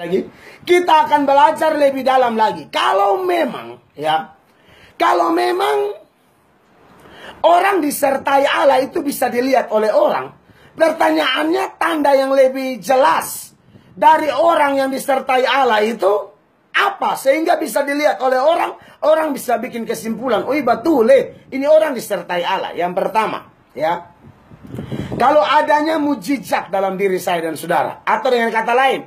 lagi kita akan belajar lebih dalam lagi kalau memang ya kalau memang orang disertai Allah itu bisa dilihat oleh orang pertanyaannya tanda yang lebih jelas dari orang yang disertai Allah itu apa sehingga bisa dilihat oleh orang orang bisa bikin kesimpulan oh betul ini orang disertai Allah yang pertama ya kalau adanya mujizat dalam diri saya dan saudara atau dengan kata lain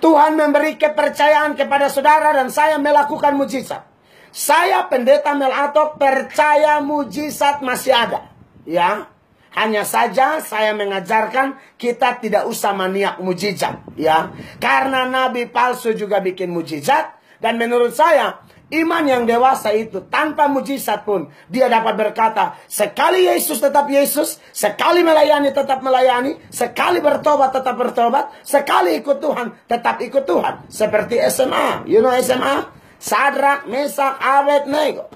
Tuhan memberi kepercayaan kepada saudara dan saya melakukan mujizat. Saya pendeta Melatok percaya mujizat masih ada. Ya, hanya saja saya mengajarkan kita tidak usah maniak mujizat, ya. Karena nabi palsu juga bikin mujizat dan menurut saya Iman yang dewasa itu tanpa mujizat pun dia dapat berkata, sekali Yesus tetap Yesus, sekali melayani tetap melayani, sekali bertobat tetap bertobat, sekali ikut Tuhan tetap ikut Tuhan. Seperti SMA, you know SMA? Sadrak, Mesak, Abednego.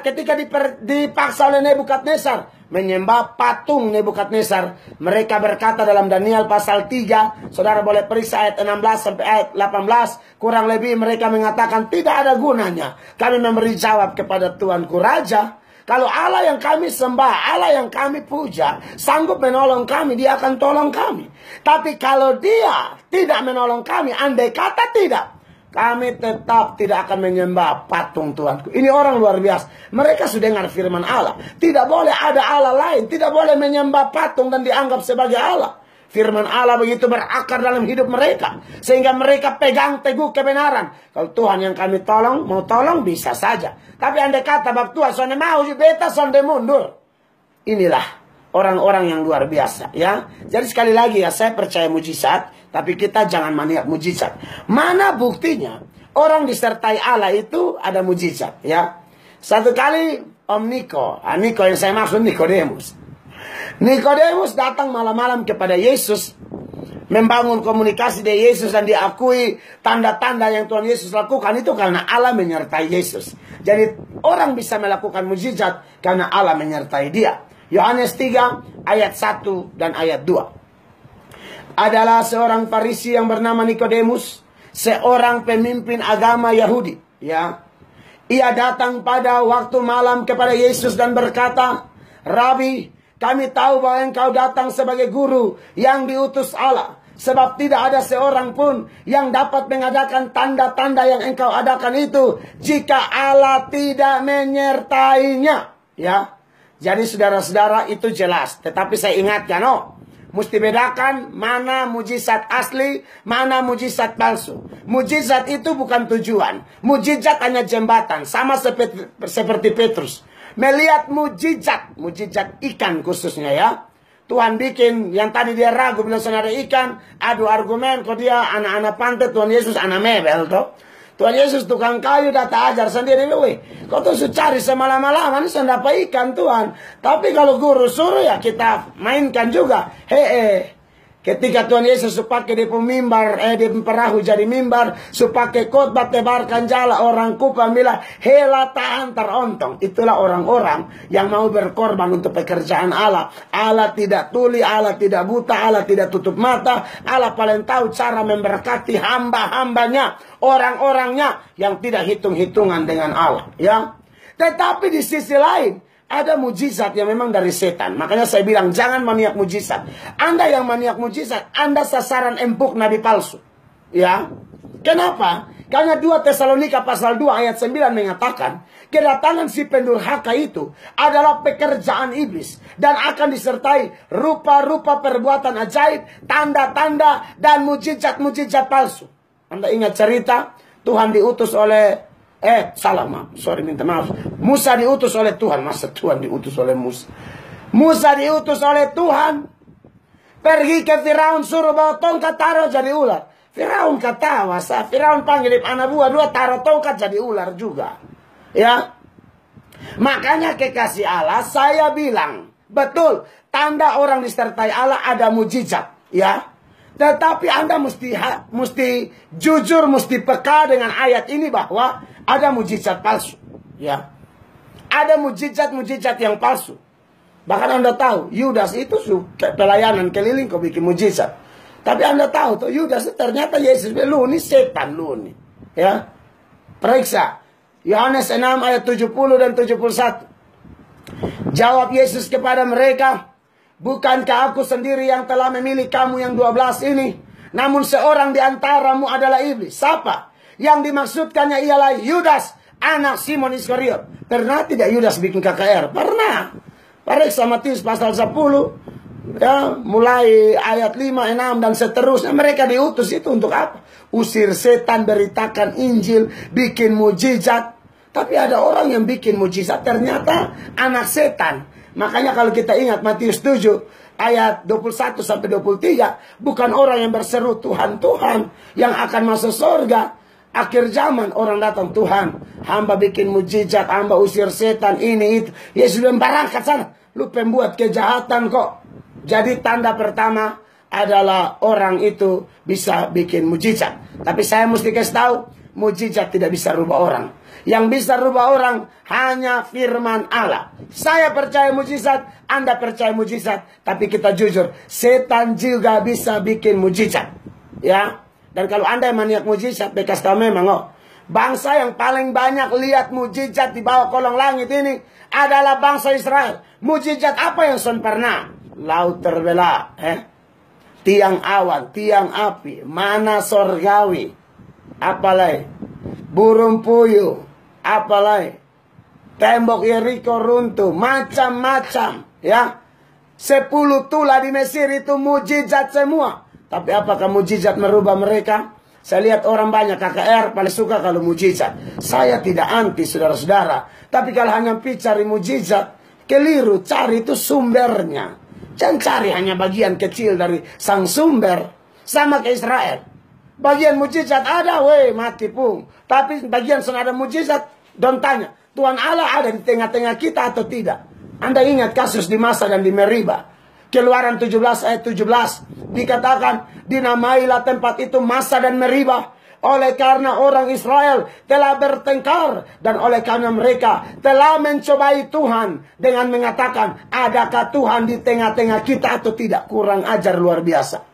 Ketika dipaksa oleh Nebukadnezar, menyembah patung Nebukadnezar. Mereka berkata dalam Daniel pasal 3, saudara boleh periksa ayat 16 sampai ayat 18, kurang lebih mereka mengatakan tidak ada gunanya. Kami memberi jawab kepada Tuanku Raja, kalau Allah yang kami sembah, Allah yang kami puja, sanggup menolong kami, dia akan tolong kami. Tapi kalau dia tidak menolong kami, andai kata tidak, kami tetap tidak akan menyembah patung Tuhanku. Ini orang luar biasa. Mereka sudah dengar firman Allah. Tidak boleh ada Allah lain. Tidak boleh menyembah patung dan dianggap sebagai Allah. Firman Allah begitu berakar dalam hidup mereka. Sehingga mereka pegang teguh kebenaran. Kalau Tuhan yang kami tolong, mau tolong bisa saja. Tapi anda kata, bahwa Tuhan, sonde mau, beta sonde mundur. Inilah orang-orang yang luar biasa. ya. Jadi sekali lagi ya, saya percaya mujizat. Tapi kita jangan maniak mujizat. Mana buktinya orang disertai Allah itu ada mujizat ya. Satu kali Om Niko, ah, Niko yang saya maksud Nikodemus. Nikodemus datang malam-malam kepada Yesus membangun komunikasi dengan Yesus dan diakui tanda-tanda yang Tuhan Yesus lakukan itu karena Allah menyertai Yesus. Jadi orang bisa melakukan mujizat karena Allah menyertai dia. Yohanes 3 ayat 1 dan ayat 2 adalah seorang Farisi yang bernama Nikodemus, seorang pemimpin agama Yahudi, ya. Ia datang pada waktu malam kepada Yesus dan berkata, "Rabi, kami tahu bahwa engkau datang sebagai guru yang diutus Allah, sebab tidak ada seorang pun yang dapat mengadakan tanda-tanda yang engkau adakan itu jika Allah tidak menyertainya." Ya. Jadi saudara-saudara itu jelas, tetapi saya ingatkan, oh, Mesti bedakan mana mujizat asli, mana mujizat palsu. Mujizat itu bukan tujuan. Mujizat hanya jembatan. Sama seperti, Petrus. Melihat mujizat, mujizat ikan khususnya ya. Tuhan bikin yang tadi dia ragu bilang saudara ikan, adu argumen kok dia anak-anak pantai Tuhan Yesus anak mebel tuh. Tuhan Yesus tukang kayu dah ajar sendiri lu. Kau tuh cari semalam-malaman sendapa ikan Tuhan. Tapi kalau guru suruh ya kita mainkan juga. Hei, -he. Ketika Tuhan Yesus supake di pemimbar, eh di perahu jadi mimbar, supake khotbah tebarkan jala orang kupa milah hela tahan terontong. Itulah orang-orang yang mau berkorban untuk pekerjaan Allah. Allah tidak tuli, Allah tidak buta, Allah tidak tutup mata. Allah paling tahu cara memberkati hamba-hambanya, orang-orangnya yang tidak hitung-hitungan dengan Allah. Ya, tetapi di sisi lain, ada mujizat yang memang dari setan. Makanya saya bilang jangan maniak mujizat. Anda yang maniak mujizat, Anda sasaran empuk nabi palsu. Ya. Kenapa? Karena dua Tesalonika pasal 2 ayat 9 mengatakan, kedatangan si pendurhaka itu adalah pekerjaan iblis dan akan disertai rupa-rupa perbuatan ajaib, tanda-tanda dan mujizat-mujizat palsu. Anda ingat cerita Tuhan diutus oleh Eh, salah maaf. Sorry, minta maaf. Musa diutus oleh Tuhan. Masa Tuhan diutus oleh Musa? Musa diutus oleh Tuhan. Pergi ke Firaun suruh bawa tongkat taruh jadi ular. Firaun ketawa. Saya Firaun panggil anak buah dua taruh tongkat jadi ular juga. Ya. Makanya kekasih Allah saya bilang. Betul. Tanda orang disertai Allah ada mujizat. Ya. Tetapi Anda mesti mesti jujur, mesti peka dengan ayat ini bahwa ada mujizat palsu, ya. Ada mujizat-mujizat yang palsu. Bahkan Anda tahu, Yudas itu suka pelayanan keliling kau bikin mujizat. Tapi Anda tahu tuh Yudas ternyata Yesus lu ini setan lu ini. Ya. Periksa Yohanes 6 ayat 70 dan 71. Jawab Yesus kepada mereka, Bukankah aku sendiri yang telah memilih kamu yang 12 ini? Namun seorang di antaramu adalah iblis. Siapa? yang dimaksudkannya ialah Yudas anak Simon Iskariot. Pernah tidak Yudas bikin KKR? Pernah. Periksa Matius pasal 10 ya, mulai ayat 5, 6 dan seterusnya mereka diutus itu untuk apa? Usir setan, beritakan Injil, bikin mujizat. Tapi ada orang yang bikin mujizat ternyata anak setan. Makanya kalau kita ingat Matius 7 ayat 21 sampai 23 bukan orang yang berseru Tuhan Tuhan yang akan masuk surga Akhir zaman orang datang Tuhan Hamba bikin mujizat Hamba usir setan ini itu Yesus ya bilang berangkat sana Lu pembuat kejahatan kok Jadi tanda pertama adalah orang itu bisa bikin mujizat Tapi saya mesti kasih tahu Mujizat tidak bisa rubah orang Yang bisa rubah orang hanya firman Allah Saya percaya mujizat Anda percaya mujizat Tapi kita jujur Setan juga bisa bikin mujizat Ya dan kalau Anda yang maniak mujizat, bekas tahu memang oh. Bangsa yang paling banyak lihat mujizat di bawah kolong langit ini adalah bangsa Israel. Mujizat apa yang sun pernah? Laut terbelah, eh? tiang awan, tiang api, mana sorgawi, apalai, burung puyuh, apalai, tembok Yeriko runtuh, macam-macam, ya. Sepuluh tulah di Mesir itu mujizat semua. Tapi apakah mujizat merubah mereka? Saya lihat orang banyak KKR paling suka kalau mujizat. Saya tidak anti saudara-saudara. Tapi kalau hanya cari mujizat, keliru. Cari itu sumbernya. Jangan cari hanya bagian kecil dari sang sumber. Sama ke Israel. Bagian mujizat ada, weh mati pun. Tapi bagian sana ada mujizat, don tanya. Tuhan Allah ada di tengah-tengah kita atau tidak? Anda ingat kasus di Masa dan di Meriba. Keluaran 17 ayat 17 dikatakan dinamailah tempat itu masa dan meribah oleh karena orang Israel telah bertengkar dan oleh karena mereka telah mencobai Tuhan dengan mengatakan adakah Tuhan di tengah-tengah kita atau tidak kurang ajar luar biasa.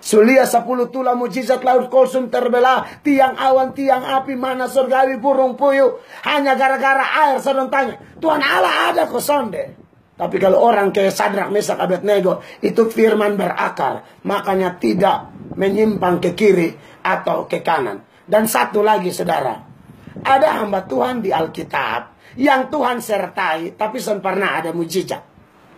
Sulia sepuluh tulah mujizat laut kosong terbelah Tiang awan, tiang api, mana surgawi burung puyuh Hanya gara-gara air serentaknya Tuhan Allah ada deh tapi kalau orang kayak Sadrak, Mesak, Abednego, itu firman berakar. Makanya tidak menyimpang ke kiri atau ke kanan. Dan satu lagi saudara, ada hamba Tuhan di Alkitab yang Tuhan sertai, tapi sempurna ada mujizat.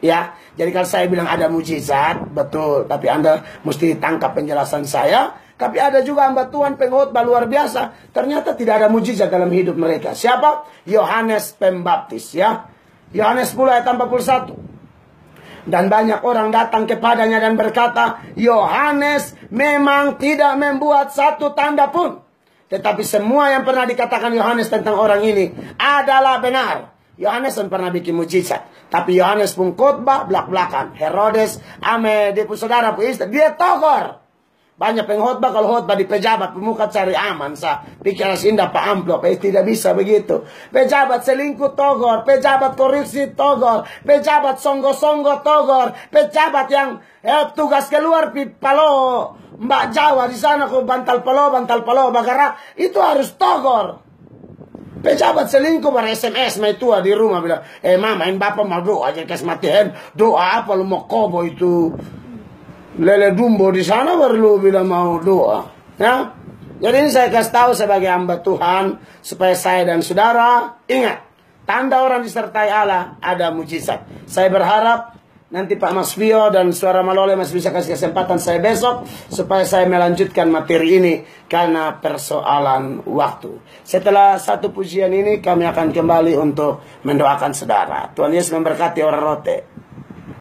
Ya, jadi kalau saya bilang ada mujizat, betul. Tapi Anda mesti tangkap penjelasan saya. Tapi ada juga hamba Tuhan pengkhotbah luar biasa. Ternyata tidak ada mujizat dalam hidup mereka. Siapa? Yohanes Pembaptis ya. Yohanes 10 ayat 41. Dan banyak orang datang kepadanya dan berkata, Yohanes memang tidak membuat satu tanda pun. Tetapi semua yang pernah dikatakan Yohanes tentang orang ini adalah benar. Yohanes pernah bikin mujizat. Tapi Yohanes pun khotbah belak-belakan. Herodes, ame, dia pun saudara, pun Dia togor. Banyak penghutbah kalau hutbah di pejabat pemuka cari aman sa. Pikiran indah pak amplop, eh tidak bisa begitu. Pejabat selingkuh togor, pejabat korupsi togor, pejabat songgo-songgo togor, pejabat yang eh, tugas keluar palo Mbak Jawa di sana kok bantal palo, bantal palo, bagara itu harus togor. Pejabat selingkuh bar SMS mai tua di rumah bilang, eh mama, ini bapak mau doa aja kasih matiin, doa apa lu mau kobo itu? lele dumbo di sana perlu bila mau doa. Ya. Jadi ini saya kasih tahu sebagai hamba Tuhan supaya saya dan saudara ingat tanda orang disertai Allah ada mujizat. Saya berharap nanti Pak Mas Vio dan Suara Malole masih bisa kasih kesempatan saya besok supaya saya melanjutkan materi ini karena persoalan waktu. Setelah satu pujian ini kami akan kembali untuk mendoakan saudara. Tuhan Yesus memberkati orang rote.